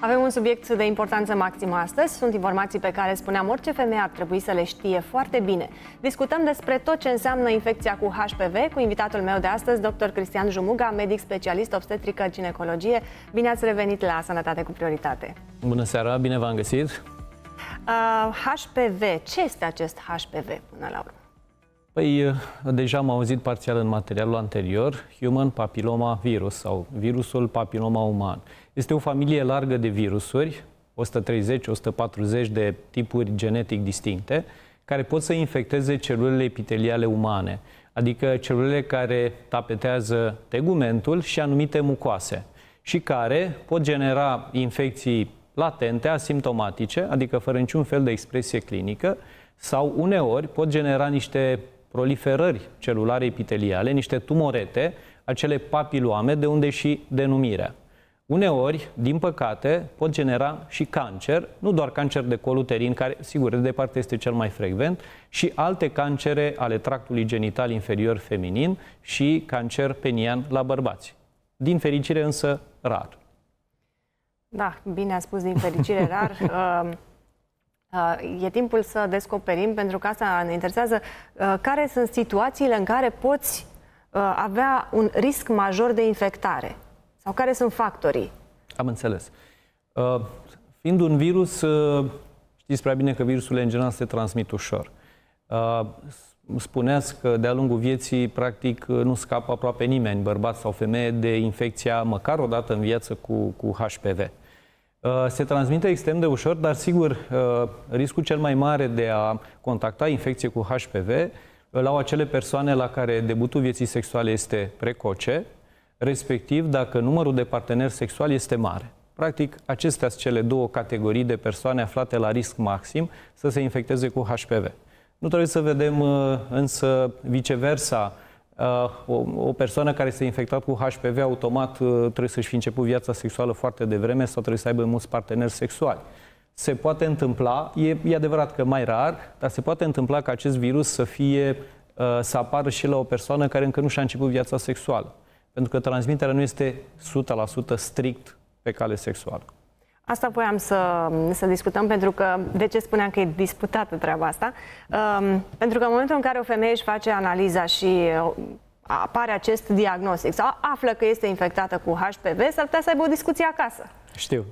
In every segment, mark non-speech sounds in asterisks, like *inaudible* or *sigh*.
Avem un subiect de importanță maximă astăzi. Sunt informații pe care spuneam orice femeie ar trebui să le știe foarte bine. Discutăm despre tot ce înseamnă infecția cu HPV cu invitatul meu de astăzi, dr. Cristian Jumuga, medic specialist obstetrică ginecologie. Bine ați revenit la Sănătate cu Prioritate. Bună seara, bine v-am găsit. Uh, HPV, ce este acest HPV până la urmă? Păi, uh, deja am auzit parțial în materialul anterior, Human Papilloma Virus sau virusul papiloma uman. Este o familie largă de virusuri, 130-140 de tipuri genetic distincte, care pot să infecteze celulele epiteliale umane, adică celulele care tapetează tegumentul și anumite mucoase, și care pot genera infecții latente, asimptomatice, adică fără niciun fel de expresie clinică, sau uneori pot genera niște proliferări celulare epiteliale, niște tumorete, acele papiloame, de unde și denumirea uneori, din păcate, pot genera și cancer, nu doar cancer de col uterin, care, sigur, de departe este cel mai frecvent, și alte cancere ale tractului genital inferior feminin și cancer penian la bărbați. Din fericire, însă, rar. Da, bine a spus, din fericire, *laughs* rar. Um, uh, e timpul să descoperim, pentru că asta ne interesează, uh, care sunt situațiile în care poți uh, avea un risc major de infectare. Sau care sunt factorii? Am înțeles. Uh, fiind un virus, uh, știți prea bine că virusurile în general se transmit ușor. Uh, spuneați că de-a lungul vieții, practic, uh, nu scapă aproape nimeni, bărbat sau femeie, de infecția măcar o dată în viață cu, cu HPV. Uh, se transmite extrem de ușor, dar sigur, uh, riscul cel mai mare de a contacta infecție cu HPV îl au acele persoane la care debutul vieții sexuale este precoce, respectiv dacă numărul de parteneri sexuali este mare. Practic, acestea sunt cele două categorii de persoane aflate la risc maxim să se infecteze cu HPV. Nu trebuie să vedem uh, însă viceversa, uh, o persoană care s-a infectat cu HPV automat uh, trebuie să-și fi început viața sexuală foarte devreme sau trebuie să aibă mulți parteneri sexuali. Se poate întâmpla, e, e adevărat că mai rar, dar se poate întâmpla ca acest virus să fie să apară și la o persoană care încă nu și-a început viața sexuală pentru că transmiterea nu este 100% strict pe cale sexuală. Asta voiam să, să discutăm, pentru că de ce spuneam că e disputată treaba asta? Um, pentru că în momentul în care o femeie își face analiza și uh, apare acest diagnostic sau află că este infectată cu HPV, s-ar putea să aibă o discuție acasă. Știu.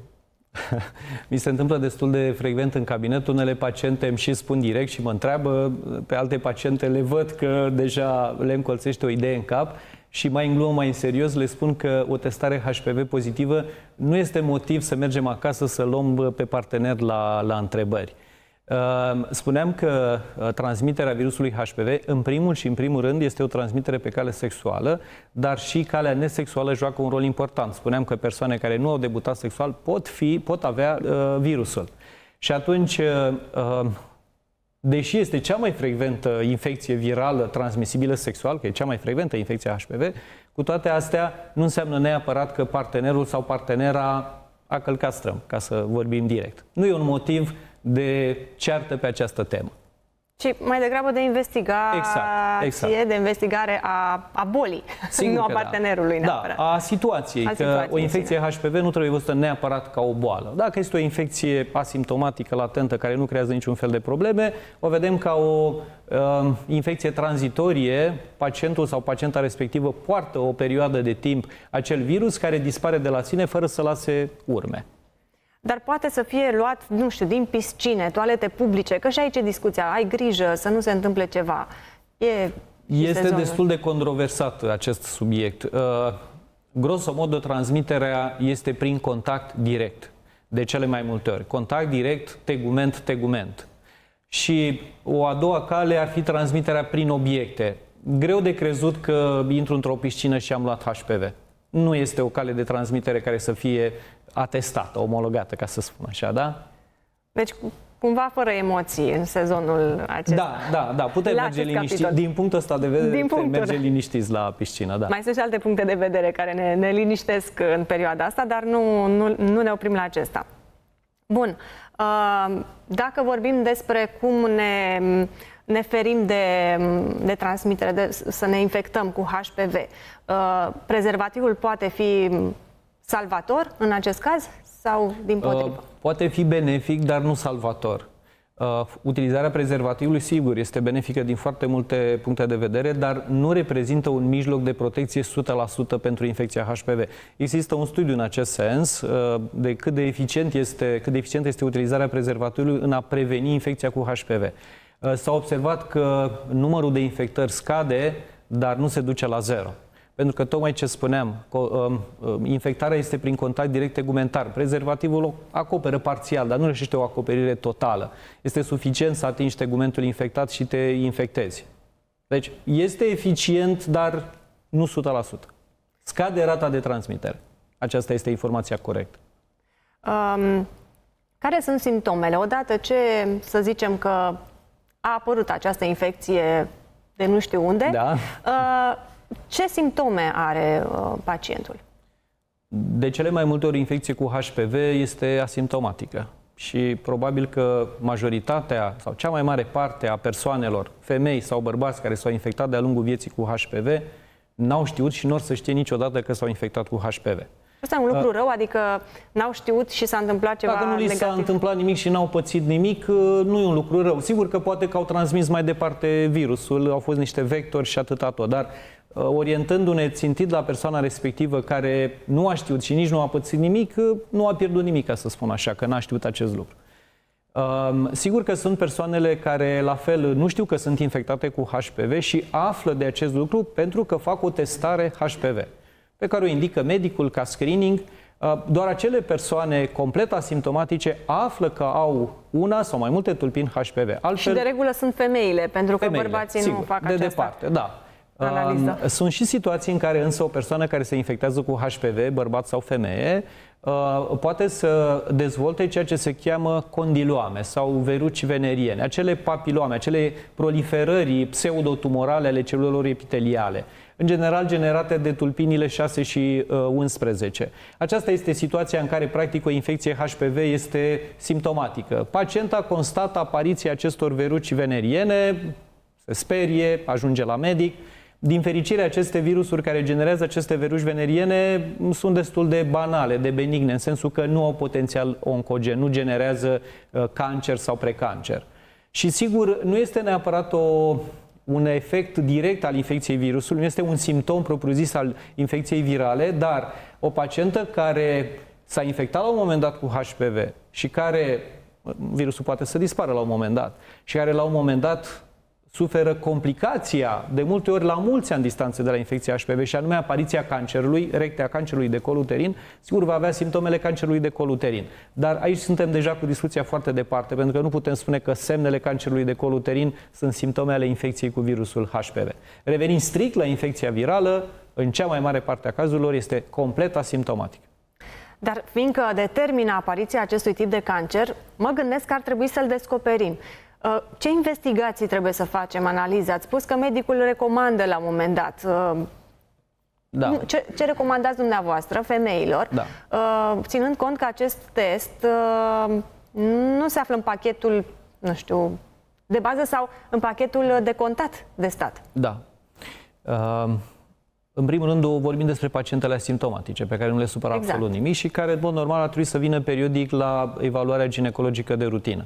*laughs* Mi se întâmplă destul de frecvent în cabinet, unele paciente îmi și spun direct și mă întreabă, pe alte paciente le văd că deja le încolțește o idee în cap și mai în glumă, mai în serios, le spun că o testare HPV pozitivă nu este motiv să mergem acasă să luăm pe partener la, la întrebări. Ehm, spuneam că ă, transmiterea virusului HPV, în primul și în primul rând, este o transmitere pe cale sexuală, dar și calea nesexuală joacă un rol important. Spuneam că persoane care nu au debutat sexual pot, fi, pot avea uh, virusul. Și atunci, uh, deși este cea mai frecventă infecție virală transmisibilă sexual, că e cea mai frecventă infecție HPV, cu toate astea nu înseamnă neapărat că partenerul sau partenera a călcat strâm, ca să vorbim direct. Nu e un motiv de ceartă pe această temă și mai degrabă de investigație, exact, exact. de investigare a, a bolii, Sigur *laughs* nu a da. partenerului da. neapărat. Da, a situației, a că situației, o infecție sine. HPV nu trebuie văzută neapărat ca o boală. Dacă este o infecție asimptomatică, latentă, care nu creează niciun fel de probleme, o vedem ca o uh, infecție tranzitorie, pacientul sau pacienta respectivă poartă o perioadă de timp acel virus care dispare de la sine fără să lase urme dar poate să fie luat, nu știu, din piscine, toalete publice, că și aici e discuția, ai grijă să nu se întâmple ceva. E este destul de controversat acest subiect. Uh, grosomodo, transmiterea este prin contact direct, de cele mai multe ori. Contact direct, tegument-tegument. Și o a doua cale ar fi transmiterea prin obiecte. Greu de crezut că intru într-o piscină și am luat HPV. Nu este o cale de transmitere care să fie atestată, omologată, ca să spun așa, da? Deci, cumva fără emoții în sezonul acesta. Da, da, da, putem la merge liniștiți. Din punctul ăsta de vedere, Din punctul... merge liniștiți la piscină, da. Mai sunt și alte puncte de vedere care ne, ne liniștesc în perioada asta, dar nu, nu, nu ne oprim la acesta. Bun, uh, dacă vorbim despre cum ne, ne ferim de, de transmitere, de, să ne infectăm cu HPV, uh, prezervativul poate fi salvator în acest caz sau din uh, potrivă? Poate fi benefic, dar nu salvator. Uh, utilizarea prezervativului, sigur, este benefică din foarte multe puncte de vedere, dar nu reprezintă un mijloc de protecție 100% pentru infecția HPV. Există un studiu în acest sens uh, de cât de, eficient este, cât de eficient este utilizarea prezervativului în a preveni infecția cu HPV. S-a observat că numărul de infectări scade, dar nu se duce la zero. Pentru că tocmai ce spuneam, um, um, infectarea este prin contact direct tegumentar. Prezervativul o acoperă parțial, dar nu reușește o acoperire totală. Este suficient să atingi tegumentul infectat și te infectezi. Deci este eficient, dar nu 100%. Scade rata de transmitere. Aceasta este informația corectă. Um, care sunt simptomele? Odată ce, să zicem că a apărut această infecție de nu știu unde, da. uh, ce simptome are uh, pacientul? De cele mai multe ori, infecție cu HPV este asimptomatică și probabil că majoritatea sau cea mai mare parte a persoanelor, femei sau bărbați care s-au infectat de-a lungul vieții cu HPV, n-au știut și nu or să știe niciodată că s-au infectat cu HPV. Asta e un lucru da. rău, adică n-au știut și s-a întâmplat ceva Dacă nu li s-a întâmplat nimic și n-au pățit nimic, uh, nu e un lucru rău. Sigur că poate că au transmis mai departe virusul, au fost niște vectori și atâta tot, dar uh, orientându-ne țintit la persoana respectivă care nu a știut și nici nu a pățit nimic, uh, nu a pierdut nimic, ca să spun așa, că n-a știut acest lucru. Um, sigur că sunt persoanele care, la fel, nu știu că sunt infectate cu HPV și află de acest lucru pentru că fac o testare HPV pe care o indică medicul ca screening, uh, doar acele persoane complet asimptomatice află că au una sau mai multe tulpini HPV. Altfel, și de regulă sunt femeile, pentru că femeile, bărbații sigur, nu fac de departe, da. Analiză. Um, sunt și situații în care însă o persoană care se infectează cu HPV, bărbat sau femeie, uh, poate să dezvolte ceea ce se cheamă condiloame sau veruci veneriene, acele papiloame, acele proliferări pseudotumorale ale celulelor epiteliale în general generate de tulpinile 6 și 11. Uh, Aceasta este situația în care, practic, o infecție HPV este simptomatică. Pacienta constată apariția acestor veruci veneriene, se sperie, ajunge la medic, din fericire, aceste virusuri care generează aceste veruși veneriene sunt destul de banale, de benigne, în sensul că nu au potențial oncogen, nu generează uh, cancer sau precancer. Și sigur, nu este neapărat o un efect direct al infecției virusului, nu este un simptom propriu-zis al infecției virale, dar o pacientă care s-a infectat la un moment dat cu HPV și care virusul poate să dispară la un moment dat și care la un moment dat suferă complicația, de multe ori la mulți ani distanță de la infecția HPV, și anume apariția cancerului, rectea cancerului de col uterin, sigur va avea simptomele cancerului de col uterin. Dar aici suntem deja cu discuția foarte departe, pentru că nu putem spune că semnele cancerului de col uterin sunt simptome ale infecției cu virusul HPV. Revenind strict la infecția virală, în cea mai mare parte a cazurilor este complet asimptomatică. Dar fiindcă determină apariția acestui tip de cancer, mă gândesc că ar trebui să-l descoperim. Uh, ce investigații trebuie să facem, analize? Ați spus că medicul recomandă la un moment dat. Uh, da. Ce, ce recomandați dumneavoastră femeilor, da. Uh, ținând cont că acest test nu se află în pachetul, nu știu, de bază sau în pachetul de contat de stat? Da. Uh... În primul rând, vorbim despre pacientele asimptomatice, pe care nu le supără exact. absolut nimic și care, în mod normal, ar trebui să vină periodic la evaluarea ginecologică de rutină.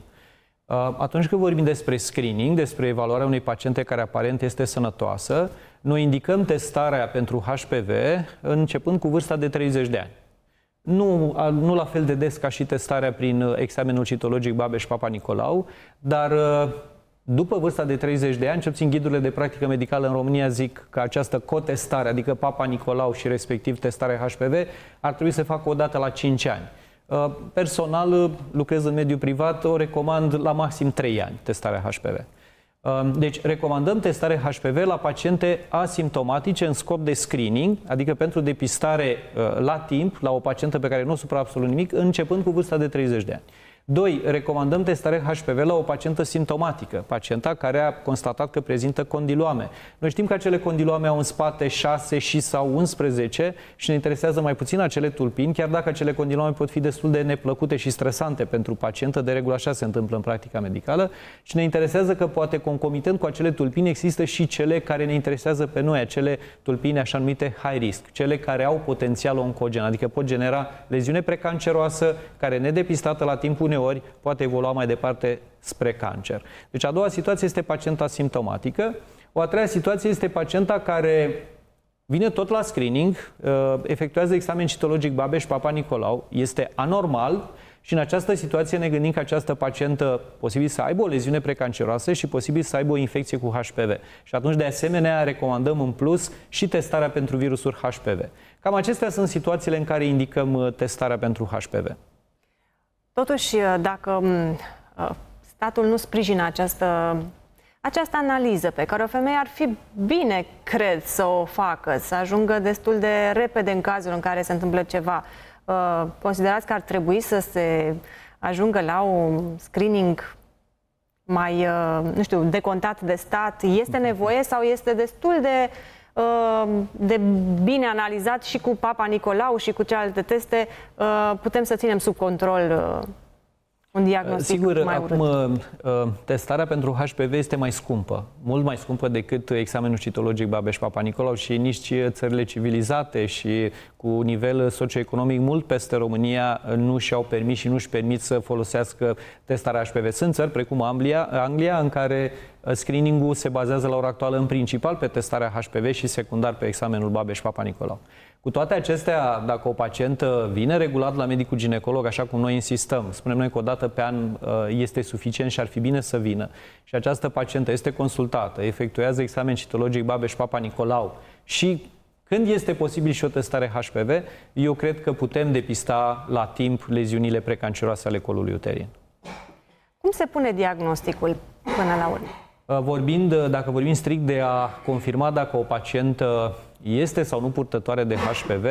Uh, atunci când vorbim despre screening, despre evaluarea unei paciente care aparent este sănătoasă, noi indicăm testarea pentru HPV începând cu vârsta de 30 de ani. Nu, nu la fel de des ca și testarea prin uh, examenul citologic Babeș-Papa Nicolau, dar uh, după vârsta de 30 de ani, cel puțin ghidurile de practică medicală în România zic că această cotestare, adică Papa Nicolau și respectiv testarea HPV, ar trebui să facă o dată la 5 ani. Uh, personal, uh, lucrez în mediul privat, o recomand la maxim 3 ani, testarea HPV. Uh, deci, recomandăm testare HPV la paciente asimptomatice în scop de screening, adică pentru depistare la timp, la o pacientă pe care nu o absolut nimic, începând cu vârsta de 30 de ani. 2. Recomandăm testare HPV la o pacientă simptomatică, pacienta care a constatat că prezintă condiloame. Noi știm că acele condiloame au în spate 6 și sau 11 și ne interesează mai puțin acele tulpini, chiar dacă acele condiloame pot fi destul de neplăcute și stresante pentru pacientă, de regulă așa se întâmplă în practica medicală, și ne interesează că poate concomitent cu acele tulpini există și cele care ne interesează pe noi, acele tulpini așa numite high risk, cele care au potențial oncogen, adică pot genera leziune precanceroasă, care nedepistată la timpul uneori poate evolua mai departe spre cancer. Deci a doua situație este pacienta simptomatică. O a treia situație este pacienta care vine tot la screening, uh, efectuează examen citologic Babeș-Papa Nicolau, este anormal și în această situație ne gândim că această pacientă posibil să aibă o leziune precanceroasă și posibil să aibă o infecție cu HPV. Și atunci, de asemenea, recomandăm în plus și testarea pentru virusuri HPV. Cam acestea sunt situațiile în care indicăm uh, testarea pentru HPV. Totuși, uh, dacă mm, uh, statul nu sprijină această, această analiză pe care o femeie ar fi bine, cred, să o facă, să ajungă destul de repede în cazul în care se întâmplă ceva, uh, considerați că ar trebui să se ajungă la un screening mai, nu știu, decontat de stat? Este nevoie sau este destul de uh, Ehm, de bine analizat și cu Papa Nicolau și cu celelalte teste, ehm, putem să ținem sub control ehm, un diagnostic Sigur, mai acum, urât. Uh, testarea pentru HPV este mai scumpă, mult mai scumpă decât examenul citologic Babeș-Papa Nicolau și nici uh, țările civilizate și cu nivel socioeconomic mult peste România uh, nu și-au permis și nu-și permit să folosească testarea HPV. Sunt țări precum Anglia, Anglia în care screening-ul se bazează la ora actuală în principal pe testarea HPV și secundar pe examenul Babeș-Papa Nicolau. Cu toate acestea, dacă o pacientă vine regulat la medicul ginecolog, așa cum noi insistăm, spunem noi că o dată pe an uh, este suficient și ar fi bine să vină, și această pacientă este consultată, efectuează examen citologic Babeș-Papa Nicolau și când este posibil și o testare HPV, eu cred că putem depista la timp leziunile precanceroase ale colului uterin. Cum se pune diagnosticul până la urmă? Uh, vorbind, uh, dacă vorbim strict de a confirma dacă o pacientă este sau nu purtătoare de HPV,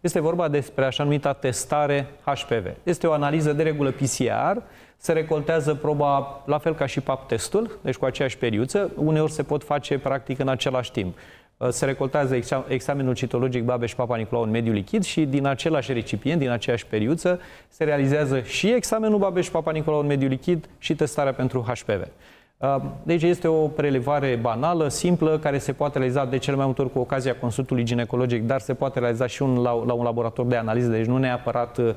este vorba despre așa numita testare HPV. Este o analiză de regulă PCR, se recoltează proba la fel ca și PAP-testul, deci cu aceeași periuță, uneori se pot face practic în același timp. Uh, se recoltează examenul citologic și Papa Nicolau în mediu lichid și din același recipient, din aceeași periuță, se realizează și examenul și Papa Nicolau în mediu lichid și testarea pentru HPV. Ehm, deci este o prelevare banală, simplă, care se poate realiza de cel mai multe ori cu ocazia consultului ginecologic, dar se poate realiza și un, la, la un laborator de analiză, deci nu neapărat eh,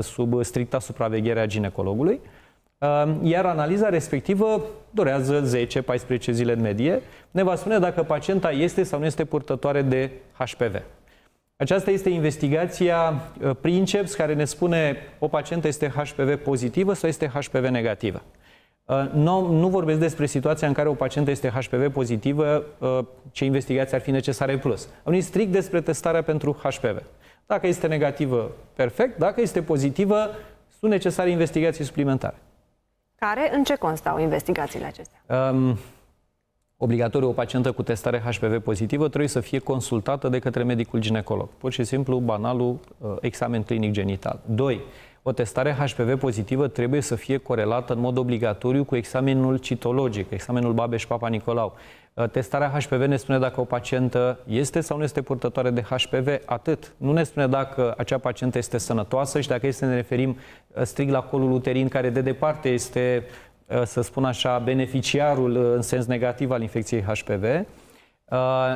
sub stricta supraveghere a ginecologului. Ehm, iar analiza respectivă durează 10-14 zile în medie. Ne va spune dacă pacienta este sau nu este purtătoare de HPV. Aceasta este investigația eh, Princeps care ne spune o pacientă este HPV pozitivă sau este HPV negativă. Uh, nu, nu vorbesc despre situația în care o pacientă este HPV pozitivă, uh, ce investigații ar fi necesare plus. Am venit strict despre testarea pentru HPV. Dacă este negativă, perfect. Dacă este pozitivă, sunt necesare investigații suplimentare. Care? În ce constau investigațiile acestea? Um, obligatoriu, o pacientă cu testare HPV pozitivă trebuie să fie consultată de către medicul ginecolog. Pur și simplu, banalul uh, examen clinic genital. 2. O testare HPV pozitivă trebuie să fie corelată în mod obligatoriu cu examenul citologic, examenul Babeș-Papa Nicolau. Uh, testarea HPV ne spune dacă o pacientă este sau nu este purtătoare de HPV, atât. Nu ne spune dacă acea pacientă este sănătoasă și dacă este ne referim uh, strig la colul uterin, care de departe este, uh, să spun așa, beneficiarul în sens negativ al infecției HPV.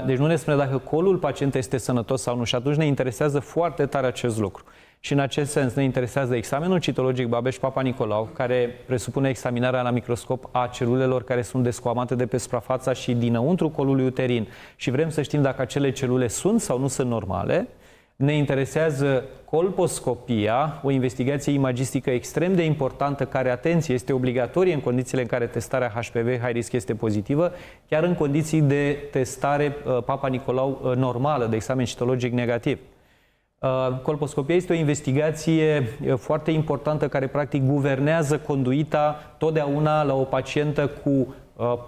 Deci nu ne spune dacă colul pacientei este sănătos sau nu și atunci ne interesează foarte tare acest lucru. Și în acest sens ne interesează examenul citologic Babeș-Papa Nicolau, care presupune examinarea la microscop a celulelor care sunt descoamate de pe suprafața și dinăuntru colului uterin și vrem să știm dacă acele celule sunt sau nu sunt normale. Ne interesează colposcopia, o investigație imagistică extrem de importantă, care, atenție, este obligatorie în condițiile în care testarea HPV high risk este pozitivă, chiar în condiții de testare uh, Papa Nicolau uh, normală, de examen citologic negativ. Uh, colposcopia este o investigație uh, foarte importantă care practic guvernează conduita totdeauna la o pacientă cu uh,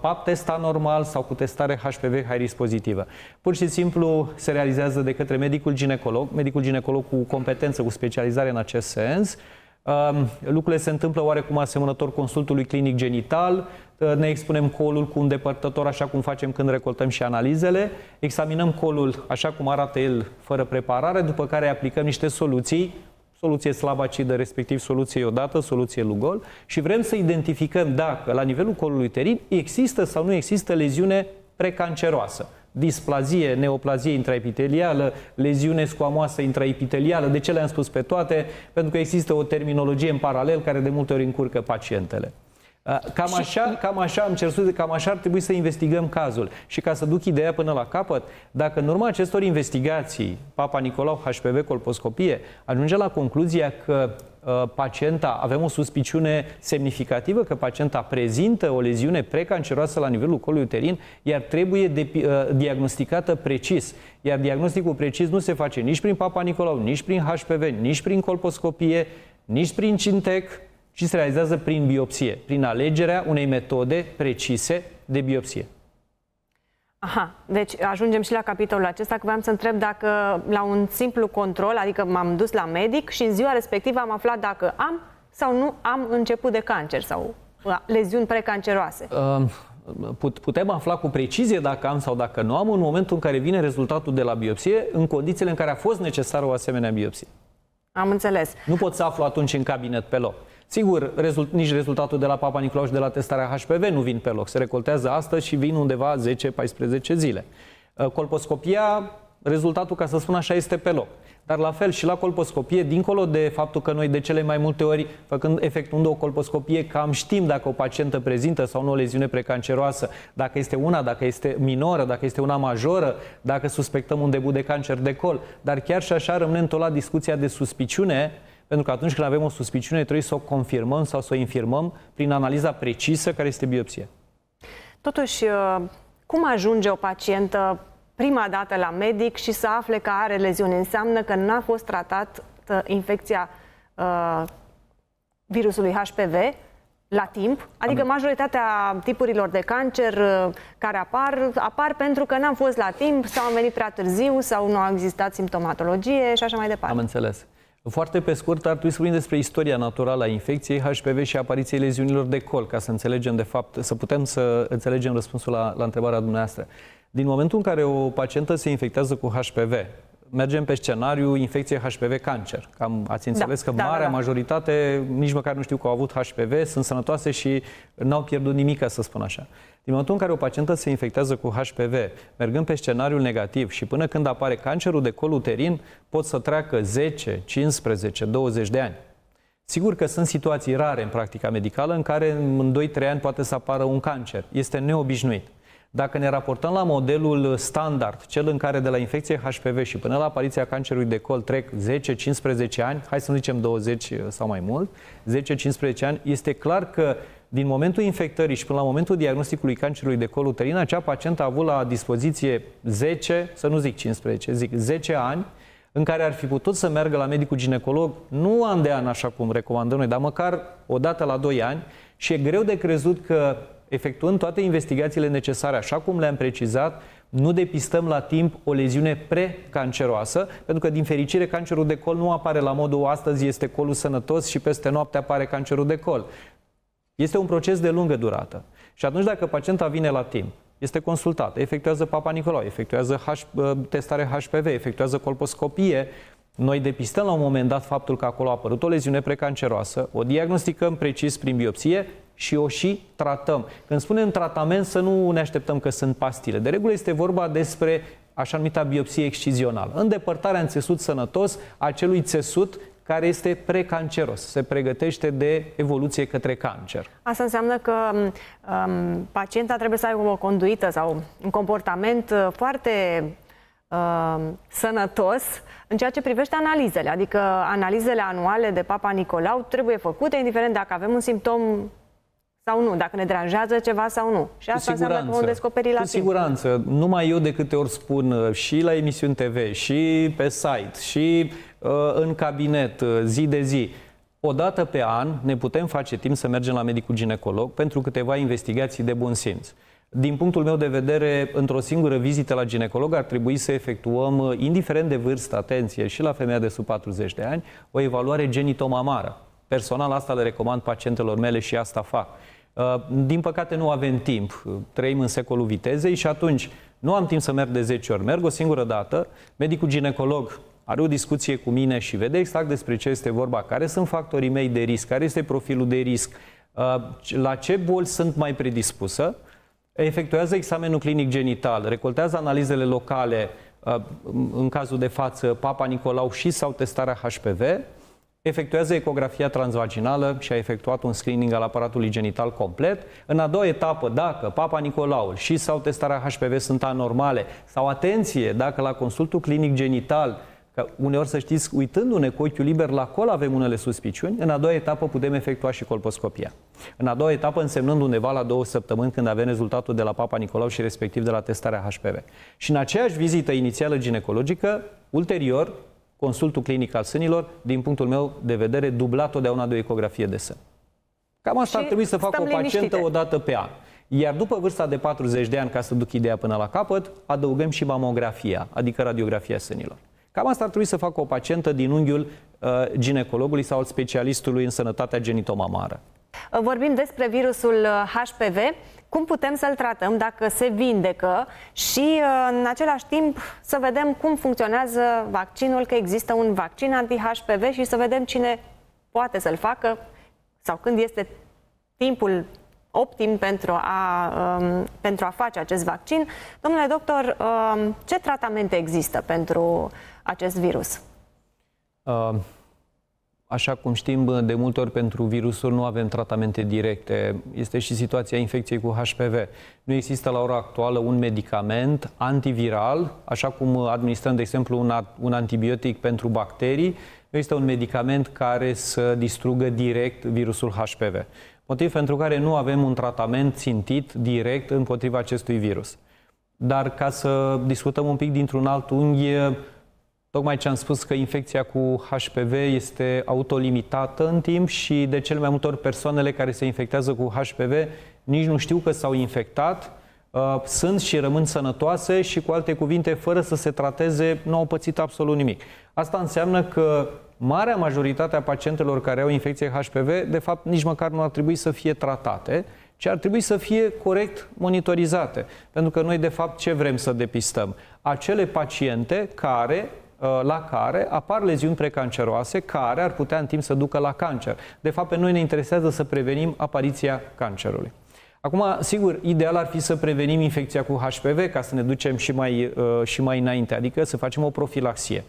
PAP test anormal sau cu testare HPV high risk pozitivă. Pur și simplu se realizează de către medicul ginecolog, medicul ginecolog cu competență, cu specializare în acest sens, Lucrurile se întâmplă oarecum asemănător consultului clinic genital, ă, ne expunem colul cu un depărtător așa cum facem când recoltăm și analizele, examinăm colul așa cum arată el fără preparare, după care aplicăm niște soluții, soluție slabacidă, respectiv soluție iodată, soluție lugol și vrem să identificăm dacă la nivelul colului uterin există sau nu există leziune precanceroasă displazie, neoplazie intraepitelială, leziune scoamoasă intraepitelială. De ce le-am spus pe toate? Pentru că există o terminologie în paralel care de multe ori încurcă pacientele. Cam așa, cam așa, am cerut cam așa ar trebui să investigăm cazul. Și ca să duc ideea până la capăt, dacă în urma acestor investigații Papa Nicolau HPV colposcopie ajunge la concluzia că Uh, pacienta, avem o suspiciune semnificativă că pacienta prezintă o leziune precanceroasă la nivelul colului uterin, iar trebuie de, uh, diagnosticată precis. Iar diagnosticul precis nu se face nici prin Papa Nicolau, nici prin HPV, nici prin colposcopie, nici prin Cintec, ci se realizează prin biopsie, prin alegerea unei metode precise de biopsie. Aha, deci ajungem și la capitolul acesta, că voiam să întreb dacă la un simplu control, adică m-am dus la medic și în ziua respectivă am aflat dacă am sau nu am început de cancer sau leziuni precanceroase. Putem afla cu precizie dacă am sau dacă nu am în momentul în care vine rezultatul de la biopsie, în condițiile în care a fost necesară o asemenea biopsie. Am înțeles. Nu pot să aflu atunci în cabinet pe loc. Sigur, rezult, nici rezultatul de la Papa Nicolau și de la testarea HPV nu vin pe loc. Se recoltează astăzi și vin undeva 10-14 zile. Uh, colposcopia, rezultatul, ca să spun așa, este pe loc. Dar la fel și la colposcopie, dincolo de faptul că noi de cele mai multe ori, făcând efectuând o colposcopie, cam știm dacă o pacientă prezintă sau nu o leziune precanceroasă, dacă este una, dacă este minoră, dacă este una majoră, dacă suspectăm un debut de cancer de col, dar chiar și așa rămânem tot la discuția de suspiciune, uh, pentru că atunci când avem o suspiciune, trebuie să o confirmăm sau să o infirmăm prin analiza precisă care este biopsia. Totuși, uh, cum ajunge o pacientă prima dată la medic și să afle că are leziune Înseamnă că n-a fost tratată infecția uh, virusului HPV la timp, adică Am... majoritatea tipurilor de cancer uh, care apar, apar pentru că n-am fost la timp sau am venit prea târziu sau nu a existat simptomatologie și așa mai departe. Am înțeles. Foarte pe scurt, ar trebui să vorbim despre istoria naturală a infecției HPV și apariției leziunilor de col, ca să înțelegem, de fapt, să putem să înțelegem răspunsul la, la întrebarea dumneavoastră. Din momentul în care o pacientă se infectează cu HPV, mergem pe scenariu infecție HPV-cancer. Cam ați da. înțeles da, că da, da marea da, da. majoritate nici măcar nu știu că au avut HPV, sunt sănătoase și n-au pierdut nimic, să spun așa. Din momentul în care o pacientă se infectează cu HPV, mergând pe scenariul negativ și până când apare cancerul de col uterin, pot să treacă 10, 15, 20 de ani. Sigur că sunt situații rare în practica medicală în care în 2-3 ani poate să apară un cancer. Este neobișnuit. Dacă ne raportăm la modelul standard, cel în care de la infecție HPV și până la apariția cancerului de col trec 10-15 ani, hai să nu zicem 20 sau mai mult, 10-15 ani, este clar că din momentul infectării și până la momentul diagnosticului cancerului de col uterin, acea pacientă a avut la dispoziție 10, să nu zic 15, zic 10 ani, în care ar fi putut să meargă la medicul ginecolog, nu an de an, așa cum recomandăm noi, dar măcar o dată la 2 ani și e greu de crezut că, efectuând toate investigațiile necesare, așa cum le-am precizat, nu depistăm la timp o leziune precanceroasă, pentru că, din fericire, cancerul de col nu apare la modul astăzi este colul sănătos și peste noapte apare cancerul de col. Este un proces de lungă durată. Și atunci dacă pacienta vine la timp, este consultată, efectuează Papa Nicolau, efectuează H, testare HPV, efectuează colposcopie, noi depistăm la un moment dat faptul că acolo a apărut o leziune precanceroasă, o diagnosticăm precis prin biopsie și o și tratăm. Când spunem tratament, să nu ne așteptăm că sunt pastile. De regulă este vorba despre așa numita biopsie excizională, îndepărtarea în țesut sănătos a acelui țesut care este precanceros, se pregătește de evoluție către cancer. Asta înseamnă că um, um pacienta trebuie să aibă o conduită sau un comportament uh, foarte um, sănătos în ceea ce privește analizele. Adică analizele anuale de Papa Nicolau trebuie făcute, indiferent dacă avem un simptom sau nu, dacă ne deranjează ceva sau nu. Și asta înseamnă că vom descoperi la Cu timp. siguranță. Numai eu de câte ori spun uh, și la emisiuni TV, și pe site, și uh, în cabinet, uh, zi de zi, o dată pe an ne putem face timp să mergem la medicul ginecolog pentru câteva investigații de bun simț. Din punctul meu de vedere, într-o singură vizită la ginecolog ar trebui să efectuăm, uh, indiferent de vârstă, atenție, și la femeia de sub 40 de ani, o evaluare genitomamară. Personal, asta le recomand pacientelor mele și asta fac. Uh, din păcate nu avem timp, uh, trăim în secolul vitezei și atunci nu am timp să merg de 10 ori, merg o singură dată, medicul ginecolog are o discuție cu mine și vede exact despre ce este vorba, care sunt factorii mei de risc, care este profilul de risc, uh, la ce boli sunt mai predispusă, efectuează examenul clinic genital, recoltează analizele locale, în cazul de față Papa Nicolau și sau testarea HPV, efectuează ecografia transvaginală și a efectuat un screening al aparatului genital complet. În a doua etapă, dacă Papa Nicolaul și sau testarea HPV sunt anormale, sau atenție, dacă la consultul clinic genital Că uneori, să știți, uitându-ne cu ochiul liber la col avem unele suspiciuni, în a doua etapă putem efectua și colposcopia. În a doua etapă însemnând undeva la două săptămâni când avem rezultatul de la Papa Nicolau și respectiv de la testarea HPV. Și în aceeași vizită inițială ginecologică, ulterior, consultul clinic al sânilor, din punctul meu de vedere, dublat totdeauna de o ecografie de sân. Cam asta ar trebui să facă o pacientă o dată pe an. Iar după vârsta de 40 de ani, ca să duc ideea până la capăt, adăugăm și mamografia, adică radiografia sânilor. Cam asta ar trebui să facă o pacientă din unghiul uh, ginecologului sau al specialistului în sănătatea genitomamară. Vorbim despre virusul HPV. Uh, cum putem să-l tratăm dacă se vindecă și uh, în același timp să vedem cum funcționează vaccinul, că există un vaccin anti-HPV și să vedem cine poate să-l facă sau când este timpul optim pentru a, um, pentru a face acest vaccin. Domnule doctor, um, ce tratamente există pentru acest virus? Uh... Așa cum știm, de multe ori pentru virusuri nu avem tratamente directe. Este și situația infecției cu HPV. Nu există la ora actuală un medicament antiviral, așa cum administrăm, de exemplu, un, un antibiotic pentru bacterii, nu există un medicament care să distrugă direct virusul HPV. Motiv pentru care nu avem un tratament țintit direct împotriva acestui virus. Dar ca să discutăm un pic dintr-un alt unghi, Tocmai ce am spus că infecția cu HPV este autolimitată în timp și de cel mai multe ori persoanele care se infectează cu HPV nici nu știu că s-au infectat, uh, sunt și rămân sănătoase și cu alte cuvinte, fără să se trateze, nu au pățit absolut nimic. Asta înseamnă că marea majoritate a pacientelor care au infecție HPV, de fapt, nici măcar nu ar trebui să fie tratate, ci ar trebui să fie corect monitorizate. Pentru că noi, de fapt, ce vrem să depistăm? Acele paciente care Uh, la care apar leziuni precanceroase care ar putea în timp să ducă la cancer. De fapt, pe noi ne interesează să prevenim apariția cancerului. Acum, sigur, ideal ar fi să prevenim infecția cu HPV ca să ne ducem și mai, uh, și mai înainte, adică să facem o profilaxie.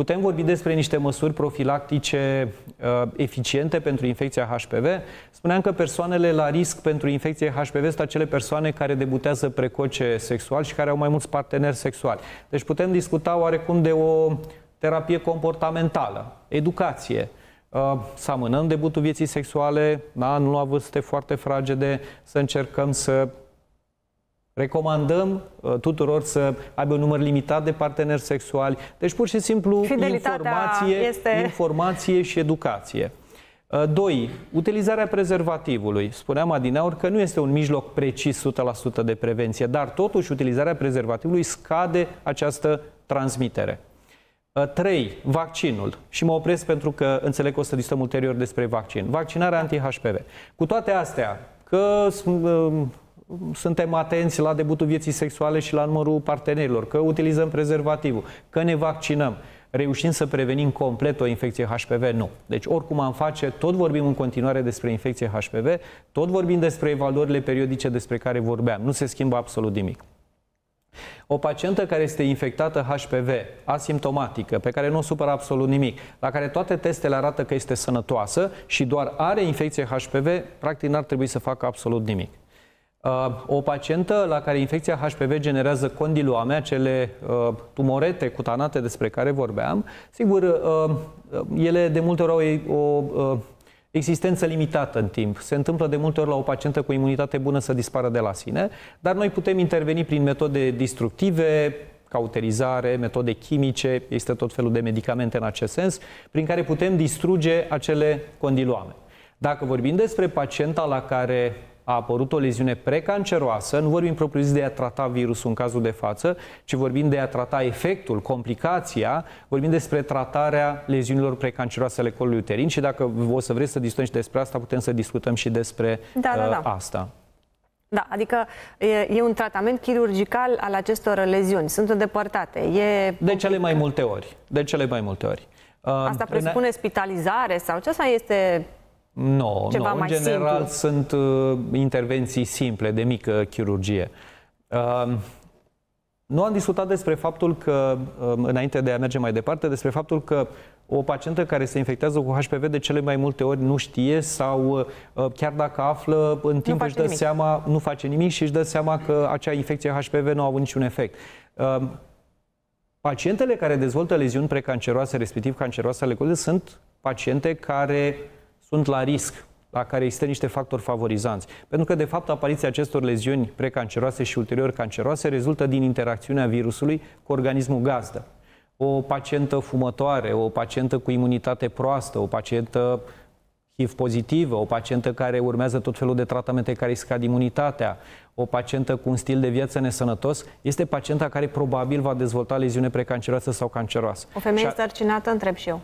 Putem vorbi despre niște măsuri profilactice uh, eficiente pentru infecția HPV. Spuneam că persoanele la risc pentru infecție HPV sunt acele persoane care debutează precoce sexual și care au mai mulți parteneri sexuali. Deci putem discuta oarecum de o terapie comportamentală, educație, uh, să amânăm debutul vieții sexuale, da, nu la vârste foarte fragede, să încercăm să Recomandăm uh, tuturor să aibă un număr limitat de parteneri sexuali. Deci, pur și simplu, informație, este... informație și educație. Uh, doi, utilizarea prezervativului. Spuneam adineauri că nu este un mijloc precis 100% de prevenție, dar totuși utilizarea prezervativului scade această transmitere. 3. Uh, vaccinul. Și mă opresc pentru că înțeleg că o să discutăm ulterior despre vaccin. Vaccinarea anti-HPV. Cu toate astea, că uh, suntem atenți la debutul vieții sexuale și la numărul partenerilor, că utilizăm prezervativul, că ne vaccinăm, reușim să prevenim complet o infecție HPV? Nu. Deci oricum am face, tot vorbim în continuare despre infecție HPV, tot vorbim despre evaluările periodice despre care vorbeam. Nu se schimbă absolut nimic. O pacientă care este infectată HPV, asimptomatică, pe care nu o supără absolut nimic, la care toate testele arată că este sănătoasă și doar are infecție HPV, practic n-ar trebui să facă absolut nimic. Uh, o pacientă la care infecția HPV generează condiloame, acele uh, tumorete cutanate despre care vorbeam, sigur, uh, ele de multe ori au o existență limitată în timp. Se întâmplă de multe ori la o pacientă cu imunitate bună să dispară de la sine, dar noi putem interveni prin metode destructive, cauterizare, metode chimice, este tot felul de medicamente în acest sens, prin care putem distruge acele condiloame. Dacă vorbim despre pacienta la care a apărut o leziune precanceroasă, nu vorbim propriu zis de a trata virusul în cazul de față, ci vorbim de a trata efectul, complicația, vorbim despre tratarea leziunilor precanceroase ale colului uterin și dacă o să vreți să discutăm și despre asta, putem să discutăm și despre da, da, uh, da. asta. Da, adică e, e un tratament chirurgical al acestor leziuni. Sunt îndepărtate. E de cele mai multe ori. De cele mai multe ori. Asta uh, presupune spitalizare sau ce asta este nu, no, no, în general simplu. sunt uh, intervenții simple, de mică chirurgie. Uh, nu am discutat despre faptul că, uh, înainte de a merge mai departe, despre faptul că o pacientă care se infectează cu HPV de cele mai multe ori nu știe sau uh, uh chiar dacă află, în timp își dă nimic. seama, nu face nimic și își dă seama că acea infecție HPV nu a avut niciun efect. Uh, pacientele care dezvoltă leziuni precanceroase, respectiv canceroase ale codului, sunt paciente care sunt la risc, la care există niște factori favorizanți. Pentru că, de fapt, apariția acestor leziuni precanceroase și ulterior canceroase rezultă din interacțiunea virusului cu organismul gazdă. O pacientă fumătoare, o pacientă cu imunitate proastă, o pacientă HIV pozitivă, o pacientă care urmează tot felul de tratamente care îi scad imunitatea, o pacientă cu un stil de viață nesănătos, este pacienta care probabil va dezvolta leziune precanceroasă sau canceroasă. O femeie a... sarcinată, întreb și eu.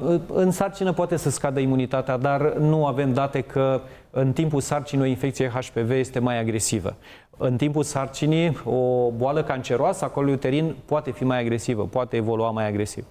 Uh, în sarcină poate să scadă imunitatea, dar nu avem date că în timpul sarcinii o infecție HPV este mai agresivă. În timpul sarcinii, o boală canceroasă a colului uterin poate fi mai agresivă, poate evolua mai agresiv.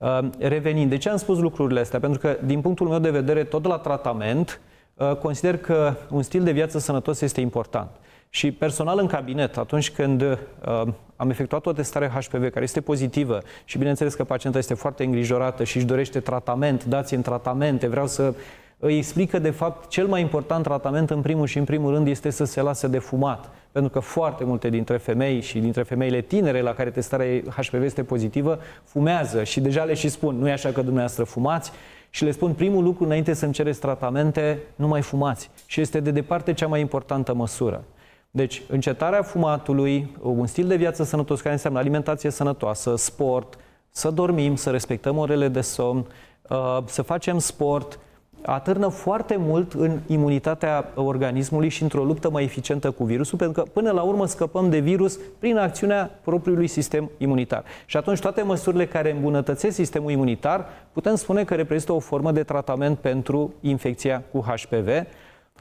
Ehm, revenind, de ce am spus lucrurile astea? Pentru că, din punctul meu de vedere, tot la tratament, ehm, consider că un stil de viață sănătos este important. Și personal în cabinet, atunci când uh, am efectuat o testare HPV care este pozitivă și bineînțeles că pacienta este foarte îngrijorată și își dorește tratament, dați în tratamente, vreau să îi explic că de fapt cel mai important tratament în primul și în primul rând este să se lase de fumat pentru că foarte multe dintre femei și dintre femeile tinere la care testarea HPV este pozitivă fumează și deja le și spun, nu e așa că dumneavoastră fumați, și le spun primul lucru înainte să-mi cereți tratamente, nu mai fumați. Și este de departe cea mai importantă măsură. Deci, încetarea fumatului, un stil de viață sănătos care înseamnă alimentație sănătoasă, sport, să dormim, să respectăm orele de somn, uh, să facem sport, atârnă foarte mult în imunitatea organismului și într-o luptă mai eficientă cu virusul, pentru că până la urmă scăpăm de virus prin acțiunea propriului sistem imunitar. Și atunci toate măsurile care îmbunătățesc sistemul imunitar putem spune că reprezintă o formă de tratament pentru infecția cu HPV,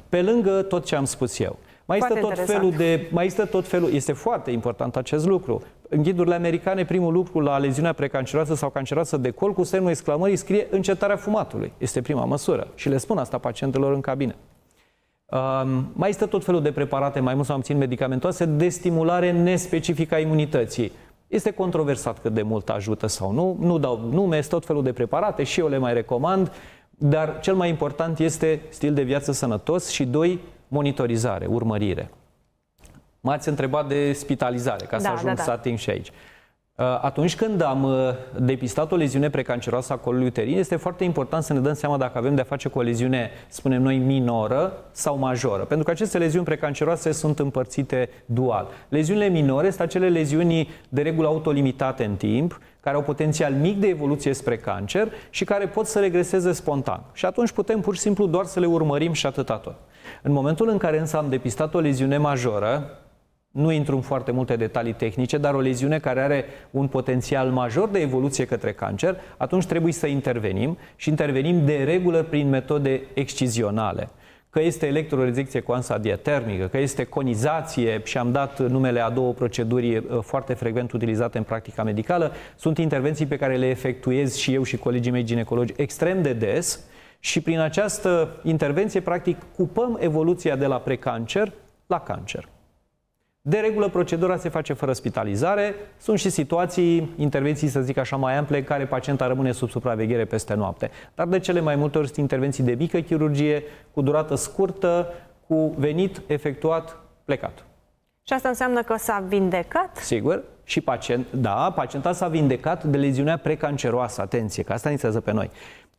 pe lângă tot ce am spus eu. Mai este, tot felul de, mai este tot felul, este foarte important acest lucru, în ghidurile americane, primul lucru la leziunea precanceroasă sau canceroasă de col, cu semnul exclamării, scrie încetarea fumatului. Este prima măsură. Și le spun asta pacientelor în cabine. Um, mai este tot felul de preparate, mai mult sau mai puțin medicamentoase, de stimulare nespecifică a imunității. Este controversat cât de mult ajută sau nu. Nu dau nume, este tot felul de preparate și eu le mai recomand, dar cel mai important este stil de viață sănătos și, doi, monitorizare, urmărire. M-ați întrebat de spitalizare, ca da, să ajung da, da. să ating și aici. Uh, atunci când am uh, depistat o leziune precanceroasă a colului uterin, este foarte important să ne dăm seama dacă avem de-a face cu o leziune, spunem noi, minoră sau majoră. Pentru că aceste leziuni precanceroase sunt împărțite dual. Leziunile minore sunt acele leziuni de regulă autolimitate în timp, care au potențial mic de evoluție spre cancer și care pot să regreseze spontan. Și atunci putem pur și simplu doar să le urmărim și atâta tot. În momentul în care însă am depistat o leziune majoră, nu intru în foarte multe detalii tehnice, dar o leziune care are un potențial major de evoluție către cancer, atunci trebuie să intervenim și intervenim de regulă prin metode excizionale că este electrorezecție cu ansa diatermică, că este conizație și am dat numele a două proceduri foarte frecvent utilizate în practica medicală, sunt intervenții pe care le efectuez și eu și colegii mei ginecologi extrem de des și prin această intervenție, practic, cupăm evoluția de la precancer la cancer. De regulă, procedura se face fără spitalizare. Sunt și situații, intervenții, să zic așa, mai ample, în care pacienta rămâne sub supraveghere peste noapte. Dar de cele mai multe ori sunt intervenții de mică chirurgie, cu durată scurtă, cu venit efectuat, plecat. Și asta înseamnă că s-a vindecat? Sigur. Și pacient, da, pacienta s-a vindecat de leziunea precanceroasă, atenție, că asta înțează pe noi.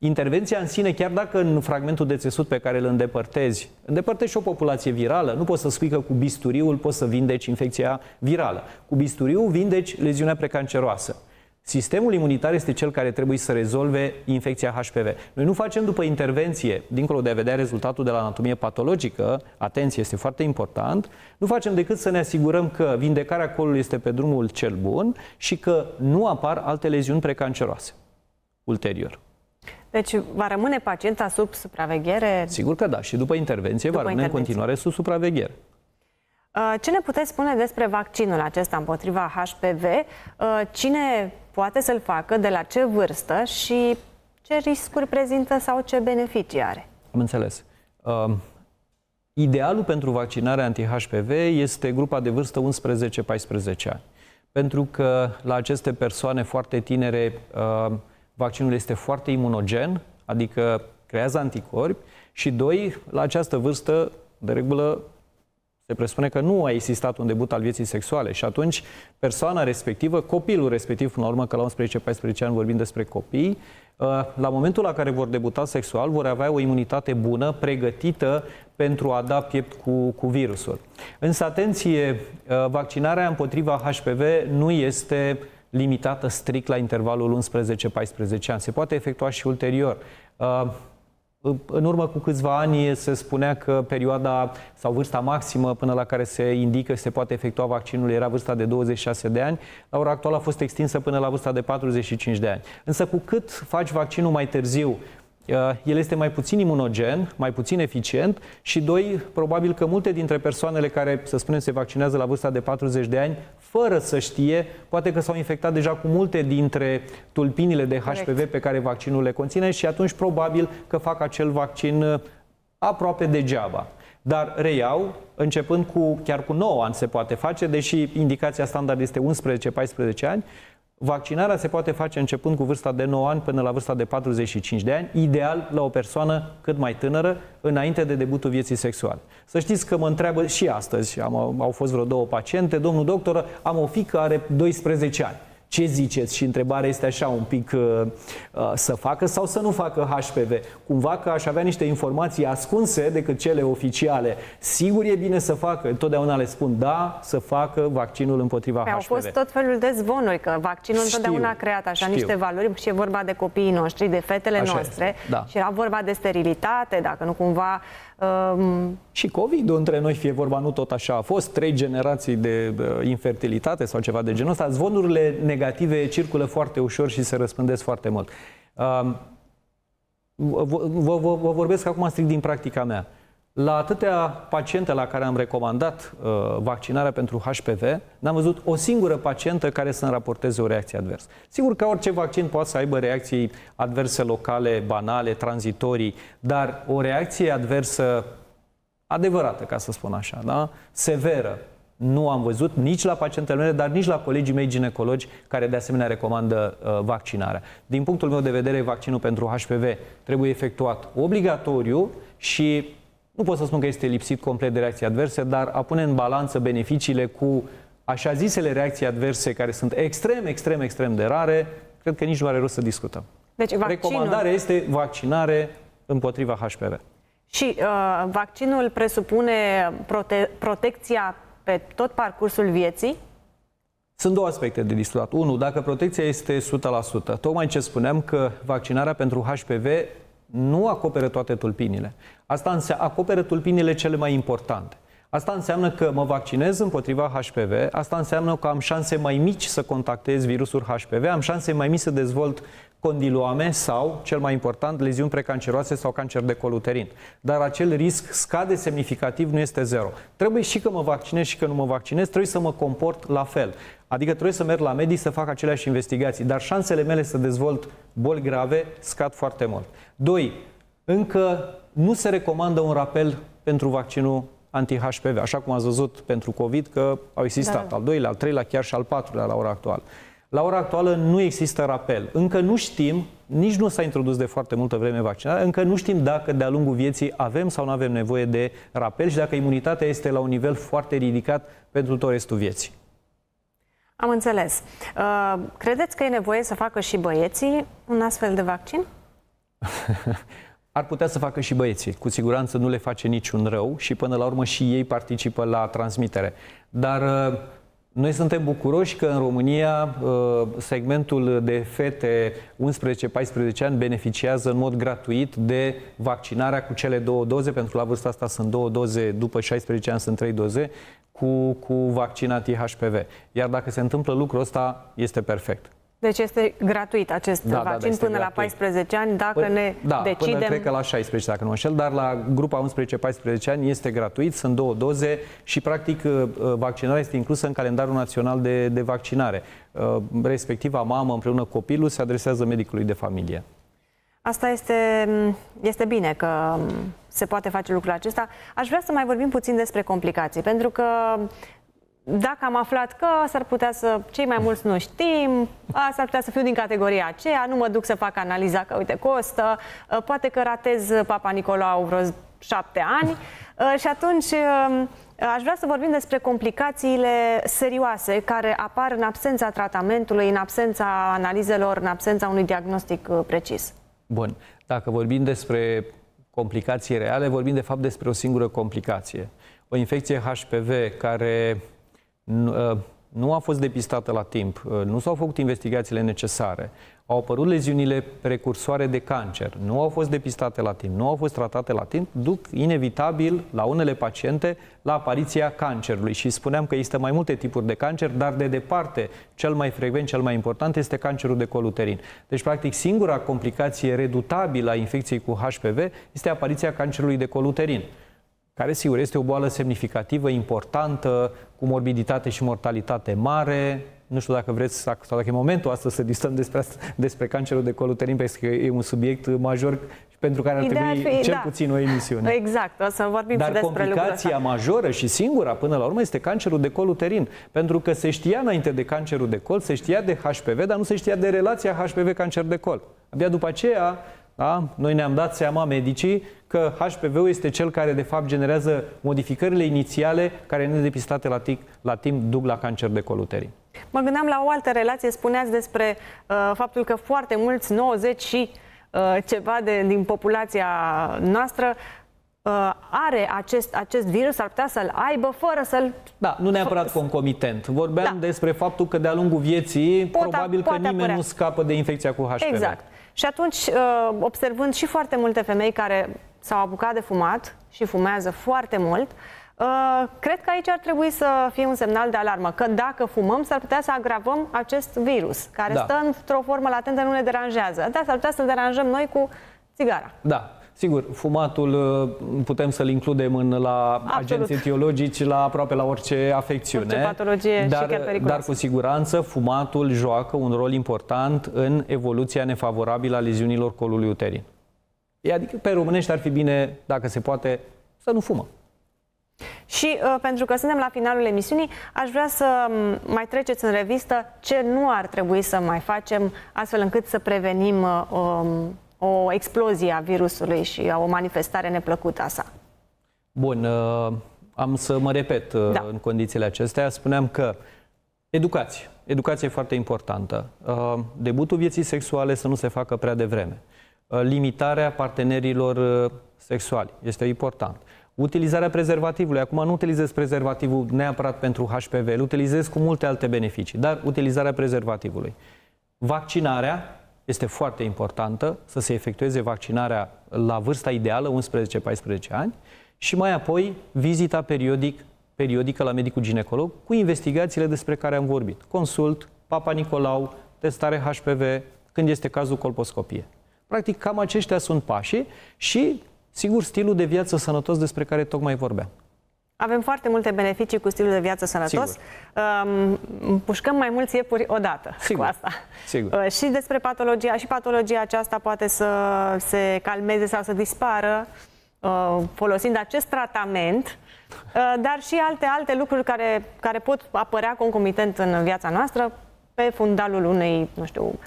Intervenția în sine, chiar dacă în fragmentul de țesut pe care îl îndepărtezi, îndepărtezi și o populație virală, nu poți să spui că cu bisturiul poți să vindeci infecția virală. Cu bisturiul vindeci leziunea precanceroasă. Sistemul imunitar este cel care trebuie să rezolve infecția HPV. Noi nu facem după intervenție, dincolo de a vedea rezultatul de la anatomie patologică, atenție, este foarte important, nu facem decât să ne asigurăm că vindecarea colului este pe drumul cel bun și că nu apar alte leziuni precanceroase ulterior. Deci va rămâne pacienta sub supraveghere? Sigur că da. Și după intervenție după va rămâne intervenție. în continuare sub supraveghere. Uh, ce ne puteți spune despre vaccinul acesta împotriva HPV? Uh, cine poate să-l facă, de la ce vârstă și ce riscuri prezintă sau ce beneficii are? Am înțeles. Um, idealul pentru vaccinarea anti-HPV este grupa de vârstă 11-14 ani. Pentru că la aceste persoane foarte tinere uh, vaccinul este foarte imunogen, adică creează anticorpi și, doi, la această vârstă, de regulă, se presupune că nu a existat un debut al vieții sexuale și atunci persoana respectivă, copilul respectiv, până la urmă că la 11-14 ani vorbim despre copii, ă, la momentul la care vor debuta sexual vor avea o imunitate bună, pregătită pentru a da piept cu, cu virusul. Însă, atenție, ă, vaccinarea împotriva HPV nu este uh, limitată strict la intervalul 11-14 ani. Se poate efectua și ulterior. Uh, în urmă cu câțiva ani se spunea că perioada sau vârsta maximă până la care se indică și se poate efectua vaccinul era vârsta de 26 de ani. La ora actuală a fost extinsă până la vârsta de 45 de ani. Însă cu cât faci vaccinul mai târziu, Eh, el este mai puțin imunogen, mai puțin eficient și, doi, probabil că multe dintre persoanele care, să spunem, se vaccinează la vârsta de 40 de ani, fără să știe, poate că s-au infectat deja cu multe dintre tulpinile de HPV Correct. pe care vaccinul le conține și atunci probabil că fac acel vaccin eh, aproape degeaba. Dar reiau, începând cu chiar cu 9 ani se poate face, deși indicația standard este 11-14 ani, Vaccinarea se poate face începând cu vârsta de 9 ani până la vârsta de 45 de ani, ideal la o persoană cât mai tânără, înainte de debutul vieții sexuale. Să știți că mă întreabă și astăzi, am, au fost vreo două paciente, domnul doctor, am o fică, are 12 ani ce ziceți? Și întrebarea este așa un pic uh, uh, să facă sau să nu facă HPV. Cumva că aș avea niște informații ascunse decât cele oficiale. Sigur e bine să facă, totdeauna le spun da, să facă vaccinul împotriva păi, HPV. Au fost tot felul de zvonuri că vaccinul știu, întotdeauna a creat așa știu. niște valori și e vorba de copiii noștri, de fetele așa noastre este, da. și era vorba de sterilitate, dacă nu cumva Um... Și covid între noi, fie vorba, nu tot așa a fost, trei generații de infertilitate sau ceva de genul ăsta, zvonurile negative circulă foarte ușor și se răspândesc foarte mult. Um, vă, vă, vă vorbesc acum strict din practica mea. La atâtea paciente la care am recomandat uh, vaccinarea pentru HPV, n-am văzut o singură pacientă care să raporteze o reacție adversă. Sigur că orice vaccin poate să aibă reacții adverse locale, banale, tranzitorii, dar o reacție adversă adevărată, ca să spun așa, da? severă, nu am văzut nici la pacientele mele, dar nici la colegii mei ginecologi care de asemenea recomandă uh, vaccinarea. Din punctul meu de vedere, vaccinul pentru HPV trebuie efectuat obligatoriu și nu pot să spun că este lipsit complet de reacții adverse, dar a pune în balanță beneficiile cu așa zisele reacții adverse, care sunt extrem, extrem, extrem de rare, cred că nici nu are rost să discutăm. Deci, vaccinul... Recomandarea este vaccinare împotriva HPV. Și uh, vaccinul presupune prote- protecția pe tot parcursul vieții? Sunt două aspecte de discutat. Unu, dacă protecția este 100%. Tocmai ce spuneam că vaccinarea pentru HPV nu acoperă toate tulpinile. Asta înseamnă acoperă tulpinile cele mai importante. Asta înseamnă că mă vaccinez împotriva HPV, asta înseamnă că am șanse mai mici să contactez virusul HPV, am șanse mai mici să dezvolt condiloame sau, cel mai important, leziuni precanceroase sau cancer de coluterin. Dar acel risc scade semnificativ, nu este zero. Trebuie și că mă vaccinez și că nu mă vaccinez, trebuie să mă comport la fel. Adică trebuie să merg la medii, să fac aceleași investigații, dar șansele mele să dezvolt boli grave scad foarte mult. 2. Încă nu se recomandă un rapel pentru vaccinul anti-HPV, așa cum ați văzut pentru COVID că au existat da. al doilea, al treilea, chiar și al patrulea la ora actuală. La ora actuală nu există rapel. Încă nu știm, nici nu s-a introdus de foarte multă vreme vaccinarea, încă nu știm dacă de-a lungul vieții avem sau nu avem nevoie de rapel și dacă imunitatea este la un nivel foarte ridicat pentru tot restul vieții. Am înțeles. Uh, credeți că e nevoie să facă și băieții un astfel de vaccin? *laughs* ar putea să facă și băieții. Cu siguranță nu le face niciun rău și până la urmă și ei participă la transmitere. Dar uh, noi suntem bucuroși că în România uh, segmentul de fete 11-14 ani beneficiază în mod gratuit de vaccinarea cu cele două doze, pentru că la vârsta asta sunt două doze, după 16 ani sunt trei doze, cu, cu vaccinat HPV. Iar dacă se întâmplă lucrul ăsta, este perfect. Deci este gratuit acest da, da vaccin da, da, până gratuit. la 14 ani, dacă până, ne da, decidem... Până, cred că la 16, dacă nu înșel, dar la grupa 11-14 ani este gratuit, sunt două doze și, practic, uh, uh, vaccinarea este inclusă în calendarul național de, de vaccinare. Uh, Respectiva mamă, împreună cu copilul, se adresează medicului de familie. Asta este, mm, este bine că mm, se poate face lucrul acesta. Aș vrea să mai vorbim puțin despre complicații, pentru că dacă am aflat că s-ar putea să, cei mai mulți nu știm, s-ar putea să fiu din categoria aceea, nu mă duc să fac analiza că, uite, costă, uh, poate că ratez Papa Nicolau vreo șapte ani uh, și atunci um, uh, aș vrea să vorbim despre complicațiile serioase care apar în absența tratamentului, în absența analizelor, în absența unui diagnostic precis. Bun. Dacă vorbim despre complicații reale, vorbim de fapt despre o singură complicație. O infecție HPV care Ă, nu a fost depistată la timp, ă, nu s-au făcut investigațiile necesare, au apărut leziunile precursoare de cancer, nu au fost depistate la timp, nu au fost tratate la timp, duc inevitabil la unele paciente la apariția cancerului. Și spuneam că există mai multe tipuri de cancer, dar de departe cel mai frecvent, cel mai important este cancerul de coluterin. Deci, practic, singura complicație redutabilă a infecției cu HPV este apariția cancerului de coluterin care sigur este o boală semnificativă, importantă, cu morbiditate și mortalitate mare. Nu știu dacă vreți sau dacă e momentul astăzi să distăm despre, despre cancerul de col uterin, pentru că e un subiect major și pentru care ar Ideea trebui fi, cel da. puțin o emisiune. Exact, o să vorbim Dar și despre complicația majoră și singura până la urmă este cancerul de col uterin, pentru că se știa înainte de cancerul de col, se știa de HPV, dar nu se știa de relația HPV-cancer de col. Abia după aceea da? Noi ne-am dat seama, medicii, că HPV-ul este cel care, de fapt, generează modificările inițiale care, nedepistate la, tic, la timp, duc la cancer de col uterin. Mă gândeam la o altă relație, spuneați despre uh, faptul că foarte mulți, 90 și uh, ceva de, din populația noastră, uh, are acest, acest virus, ar putea să-l aibă fără să-l... Da, nu neapărat concomitent. Vorbeam da. despre faptul că de-a lungul vieții, Pot, probabil că nimeni apărea. nu scapă de infecția cu HPV. Exact. Și atunci, uh, observând și foarte multe femei care s-au apucat de fumat și fumează foarte mult, uh, cred că aici ar trebui să fie un semnal de alarmă, că dacă fumăm, s-ar putea să agravăm acest virus, care da. stă într-o formă latentă, nu ne deranjează, dar s-ar putea să-l deranjăm noi cu țigara. Da, Sigur, fumatul uh, putem să-l includem în, la Absolut. etiologici, la aproape la orice afecțiune. Orice patologie dar, și chiar periculos. Dar cu siguranță fumatul joacă un rol important în evoluția nefavorabilă a leziunilor colului uterin. Adică pe românești ar fi bine, dacă se poate, să nu fumă. Și uh, pentru că suntem la finalul emisiunii, aș vrea să mai treceți în revistă ce nu ar trebui să mai facem astfel încât să prevenim uh, um, o explozie a virusului și a o manifestare neplăcută a sa. Bun, uh, am să mă repet uh, da. în condițiile acestea. Spuneam că educație. Educație e foarte importantă. Uh, debutul vieții sexuale să nu se facă prea devreme. Limitarea partenerilor sexuali este important. Utilizarea prezervativului. Acum nu utilizez prezervativul neapărat pentru HPV, îl utilizez cu multe alte beneficii, dar utilizarea prezervativului. Vaccinarea este foarte importantă să se efectueze vaccinarea la vârsta ideală, 11-14 ani, și mai apoi vizita periodic, periodică la medicul ginecolog cu investigațiile despre care am vorbit. Consult, Papa Nicolau, testare HPV, când este cazul colposcopie. Practic, cam aceștia sunt pașii și, sigur, stilul de viață sănătos despre care tocmai vorbeam. Avem foarte multe beneficii cu stilul de viață sănătos. Sigur. Pușcăm mai mulți iepuri odată Sigur. cu asta. Sigur. Uh, și despre patologia, și patologia aceasta poate să se calmeze sau să dispară uh, folosind acest tratament, uh, dar și alte alte lucruri care, care pot apărea concomitent în viața noastră pe fundalul unei, nu știu,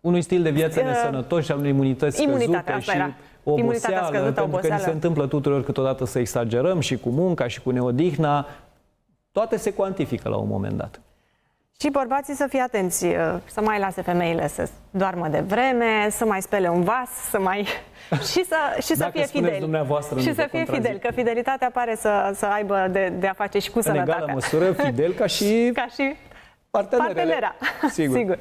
unui stil de viață nesănătos și a unei imunități Imunitate, scăzute. Imunitatea, și... era oboseală, scăzut, pentru oboseală. că ni se întâmplă tuturor câteodată să exagerăm și cu munca și cu neodihna, toate se cuantifică la un moment dat. Și bărbații să fie atenți, uh, să mai lase femeile să doarmă de vreme, să mai spele un vas, să mai... *laughs* și să, și să fie fidel. Dumneavoastră, și să fie fidel, că fidelitatea pare să, să aibă de, de a face și cu sănătatea. În egală măsură, fidel ca *laughs* și, ca și partenerele. Partenera. *laughs* Sigur. Sigur.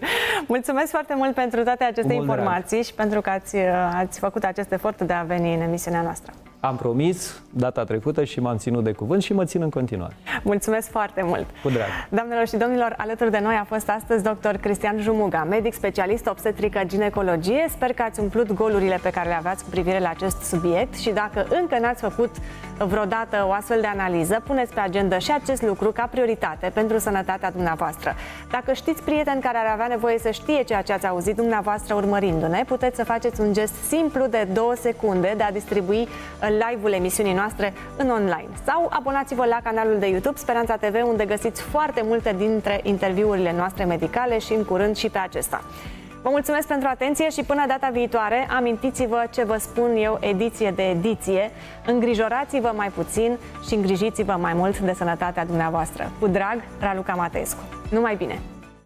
Mulțumesc foarte mult pentru toate aceste informații drag. și pentru că ați, uh, ați făcut acest efort de a veni în emisiunea noastră. Am promis data trecută și m-am ținut de cuvânt și mă țin în continuare. Mulțumesc foarte mult! Cu drag! Doamnelor și domnilor, alături de noi a fost astăzi dr. Cristian Jumuga, medic specialist obstetrică ginecologie. Sper că ați umplut golurile pe care le aveați cu privire la acest subiect și dacă încă n-ați făcut vreodată o astfel de analiză, puneți pe agenda și acest lucru ca prioritate pentru sănătatea dumneavoastră. Dacă știți prieteni care ar avea nevoie să știe ceea ce ați auzit dumneavoastră urmărindu-ne, puteți să faceți un gest simplu de două secunde de a distribui uh, live-ul emisiunii noastre în online. Sau abonați-vă la canalul de YouTube Speranța TV, unde găsiți foarte multe dintre interviurile noastre medicale și în curând și pe acesta. Vă mulțumesc pentru atenție și până data viitoare, amintiți-vă ce vă spun eu ediție de ediție, îngrijorați-vă mai puțin și îngrijiți-vă mai mult de sănătatea dumneavoastră. Cu drag, Raluca Matescu. Numai bine!